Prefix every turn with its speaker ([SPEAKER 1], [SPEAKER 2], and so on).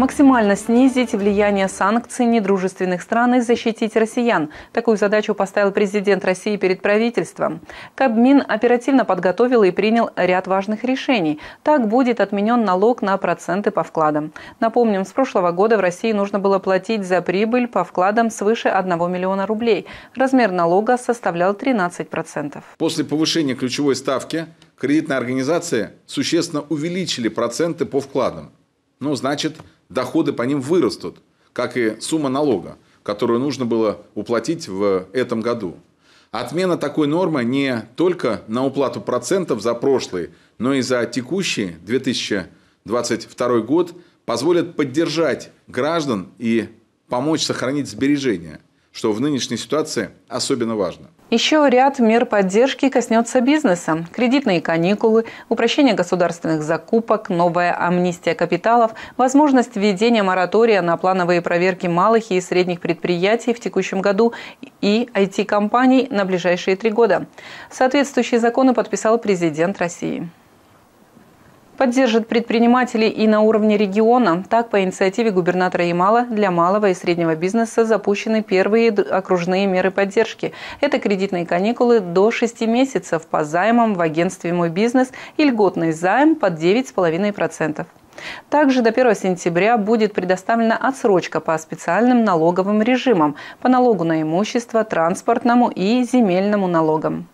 [SPEAKER 1] Максимально снизить влияние санкций недружественных стран и защитить россиян. Такую задачу поставил президент России перед правительством. Кабмин оперативно подготовил и принял ряд важных решений. Так будет отменен налог на проценты по вкладам. Напомним, с прошлого года в России нужно было платить за прибыль по вкладам свыше 1 миллиона рублей. Размер налога составлял 13%.
[SPEAKER 2] После повышения ключевой ставки кредитные организации существенно увеличили проценты по вкладам ну, значит, доходы по ним вырастут, как и сумма налога, которую нужно было уплатить в этом году. Отмена такой нормы не только на уплату процентов за прошлый, но и за текущий 2022 год позволит поддержать граждан и помочь сохранить сбережения, что в нынешней ситуации особенно важно.
[SPEAKER 1] Еще ряд мер поддержки коснется бизнеса. Кредитные каникулы, упрощение государственных закупок, новая амнистия капиталов, возможность введения моратория на плановые проверки малых и средних предприятий в текущем году и IT-компаний на ближайшие три года. Соответствующие законы подписал президент России поддержит предпринимателей и на уровне региона. Так, по инициативе губернатора Ямала для малого и среднего бизнеса запущены первые окружные меры поддержки. Это кредитные каникулы до 6 месяцев по займам в агентстве «Мой бизнес» и льготный займ под 9,5%. Также до 1 сентября будет предоставлена отсрочка по специальным налоговым режимам, по налогу на имущество, транспортному и земельному налогам.